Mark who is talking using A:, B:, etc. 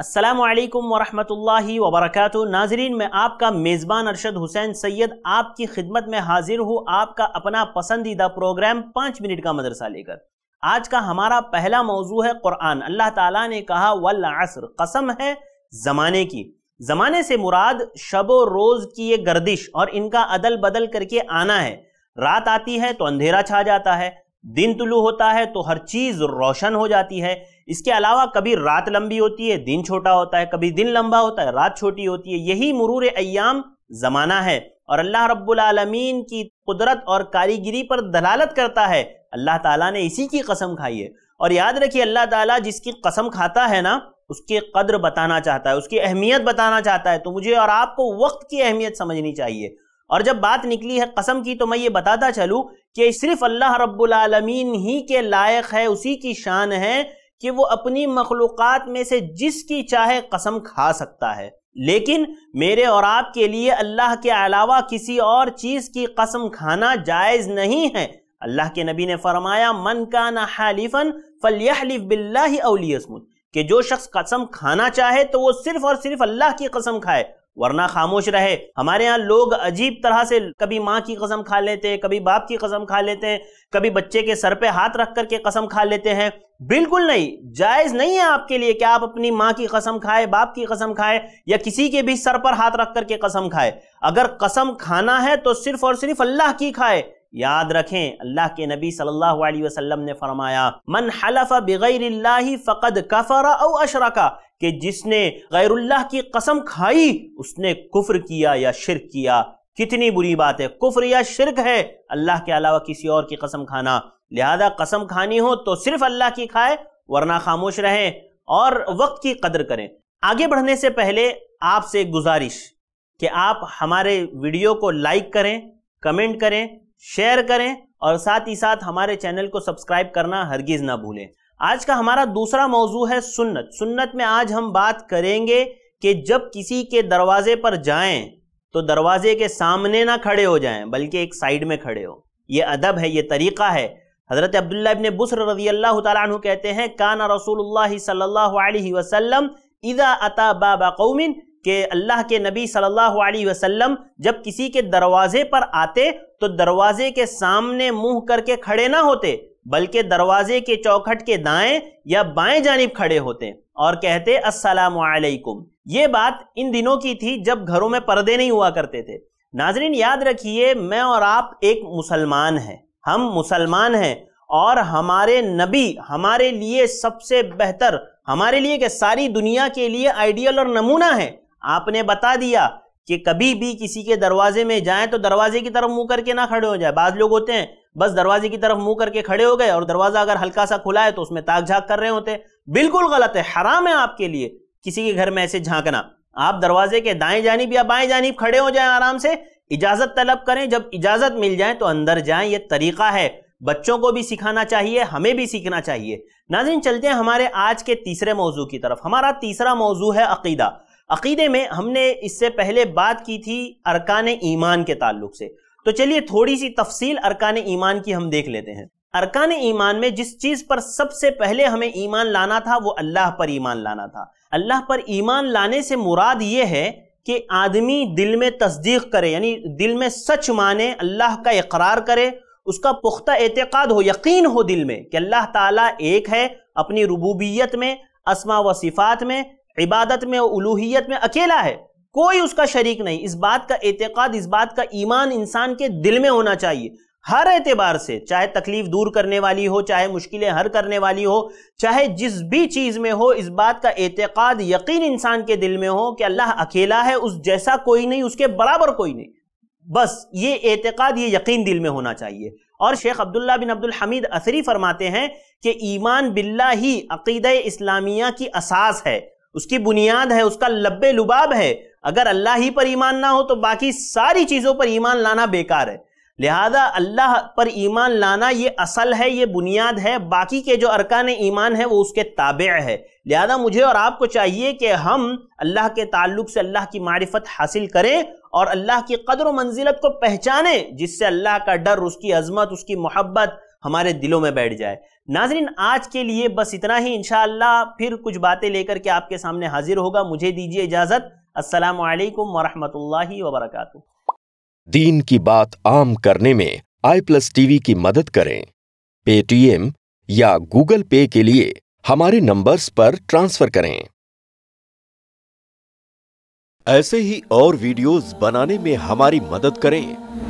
A: असलकम वरहमल वबरक नाजरीन मैं आपका मेज़बान अरशद हुसैन सैयद आपकी खिदमत में हाजिर हूँ आपका अपना पसंदीदा प्रोग्राम पाँच मिनट का मदरसा लेकर आज का हमारा पहला मौजू है क़ुरान अल्लाह ताला ने कहा वल असर कसम है ज़माने की ज़माने से मुराद शब रोज़ की ये गर्दिश और इनका अदल बदल करके आना है रात आती है तो अंधेरा छा जाता है दिन तुलू होता है तो हर चीज रोशन हो जाती है इसके अलावा कभी रात लंबी होती है दिन छोटा होता है कभी दिन लंबा होता है रात छोटी होती है यही मरूर अयाम जमाना है और अल्लाह रब्बुल आलमीन की कुदरत और कारीगिरी पर दलालत करता है अल्लाह ताला ने इसी की कसम खाई है और याद रखिए अल्लाह ताला जिसकी कसम खाता है ना उसके कद्र बताना चाहता है उसकी अहमियत बताना चाहता है तो मुझे और आपको वक्त की अहमियत समझनी चाहिए और जब बात निकली है कसम की तो मैं ये बताता चलूँ कि सिर्फ अल्लाह रब्बुल ही के लायक है उसी की शान है कि वो अपनी मखलूक में से जिसकी चाहे कसम खा सकता है लेकिन मेरे और आपके लिए अल्लाह के अलावा किसी और चीज़ की कसम खाना जायज़ नहीं है अल्लाह के नबी ने फरमाया मन का ना हालिफन फलिफ बिल्ला कि जो शख्स कसम खाना चाहे तो वो सिर्फ और सिर्फ अल्लाह की कसम खाए वरना खामोश रहे हमारे यहाँ लोग अजीब तरह से कभी माँ की कसम खा लेते हैं कभी बाप की कसम खा लेते हैं कभी बच्चे के सर पे हाथ रख करके कसम खा लेते हैं बिल्कुल नहीं जायज नहीं है आपके लिए कि आप अपनी माँ की कसम खाए बाप की कसम खाए या किसी के भी सर पर हाथ रख करके कसम खाए अगर कसम खाना है तो सिर्फ और सिर्फ अल्लाह की खाए याद रखें अल्लाह के नबी सल्लल्लाहु अलैहि वसल्लम ने फरमाया मन हलफा बग़ैर फ़कद कफरा अशरका कि जिसने गैरुल्लाह की कसम खाई उसने कुफ्र किया या शिरक किया कितनी बुरी बात है कुफ्र या शिरक है अल्लाह के अलावा किसी और की कसम खाना लिहाजा कसम खानी हो तो सिर्फ अल्लाह की खाए वरना खामोश रहें और वक्त की कदर करें आगे बढ़ने से पहले आपसे गुजारिश कि आप हमारे वीडियो को लाइक करें कमेंट करें शेयर करें और साथ ही साथ हमारे चैनल को सब्सक्राइब करना हरगिज ना भूलें आज का हमारा दूसरा मौजू है सुन्नत सुन्नत में आज हम बात करेंगे कि जब किसी के दरवाजे पर जाएं तो दरवाजे के सामने ना खड़े हो जाएं बल्कि एक साइड में खड़े हो ये अदब है ये तरीका है हज़रत अब्दुल्ला इब्ने बुसर रजी अल्लाह तु कहते हैं काना रसूल सल्लल्लाहु अलैहि वसल्लम इदा अता बाबा कौमिन कि अल्लाह के नबी सल्लल्लाहु अलैहि वसल्लम जब किसी के दरवाजे पर आते तो दरवाजे के सामने मुंह करके खड़े ना होते बल्कि दरवाजे के चौखट के दाएं या बाएं जानब खड़े होते और कहते असलकुम ये बात इन दिनों की थी जब घरों में पर्दे नहीं हुआ करते थे नाजरीन याद रखिए मैं और आप एक मुसलमान हैं हम मुसलमान हैं और हमारे नबी हमारे लिए सबसे बेहतर हमारे लिए कि सारी दुनिया के लिए आइडियल और नमूना है आपने बता दिया कि कभी भी किसी के दरवाजे में जाएं तो दरवाजे की तरफ मुंह करके ना खड़े हो जाए बाद लोग होते हैं बस दरवाजे की तरफ मुंह करके खड़े हो गए और दरवाजा अगर हल्का सा खुला है तो उसमें ताक झाक कर रहे होते हैं बिल्कुल गलत है हराम है आपके लिए किसी के घर में ऐसे झांकना आप दरवाजे के दाएं जानिब या बाएं जानिब खड़े हो जाए आराम से इजाजत तलब करें जब इजाजत मिल जाए तो अंदर जाए ये तरीका है बच्चों को भी सिखाना चाहिए हमें भी सीखना चाहिए नाजिन चलते हैं हमारे आज के तीसरे मौजू की तरफ हमारा तीसरा मौजू है अकीदा अकीदे में हमने इससे पहले बात की थी अरकान ईमान के ताल्लुक से तो चलिए थोड़ी सी तफसील अरकान ईमान की हम देख लेते हैं अरकान ईमान में जिस चीज पर सबसे पहले हमें ईमान लाना था वो अल्लाह पर ईमान लाना था अल्लाह पर ईमान लाने से मुराद ये है कि आदमी दिल में तस्दीक करे यानी दिल में सच माने अल्लाह का इकरार करे उसका पुख्ता एतक़ाद हो यकीन हो दिल में कि अल्लाह ताला एक है अपनी रबूबियत में असमा व सिफ़ात में इबादत में उलूहियत में अकेला है कोई उसका शरीक नहीं इस बात का एतक़ाद इस बात का ईमान इंसान के दिल में होना चाहिए हर एतबार से चाहे तकलीफ दूर करने वाली हो चाहे मुश्किलें हर करने वाली हो चाहे जिस भी चीज़ में हो इस बात का एतक़ाद यकीन इंसान के दिल में हो कि अल्लाह अकेला है उस जैसा कोई नहीं उसके बराबर कोई नहीं बस ये एतक़ाद ये यकीन दिल में होना चाहिए और शेख अब्दुल्ला बिन अब्दुल हमीद असरी फरमाते हैं कि ईमान बिल्ला ही अकीद इस्लामिया की असास है उसकी बुनियाद है उसका लब्बे लुबाब है अगर अल्लाह ही पर ईमान ना हो तो बाकी सारी चीज़ों पर ईमान लाना बेकार है लिहाजा अल्लाह पर ईमान लाना ये असल है ये बुनियाद है बाकी के जो अरकान ईमान है वो उसके ताबे है लिहाजा मुझे और आपको चाहिए कि हम अल्लाह के ताल्लुक से अल्लाह की मारिफत हासिल करें और अल्लाह की कदर मंजिलत को पहचानें जिससे अल्लाह का डर उसकी अजमत उसकी मोहब्बत हमारे दिलों में बैठ जाए नाजरीन आज के लिए बस इतना ही इनशाला फिर कुछ बातें लेकर के आपके सामने हाजिर होगा मुझे दीजिए इजाज़त अस्सलाम वालेकुम वरहमतुल्लाहि वबरकatuh दीन की बात आम करने में आई प्लस टीवी की मदद करें पेटीएम या गूगल पे के लिए हमारे नंबर्स पर ट्रांसफर करें ऐसे ही और वीडियोस बनाने में हमारी मदद करें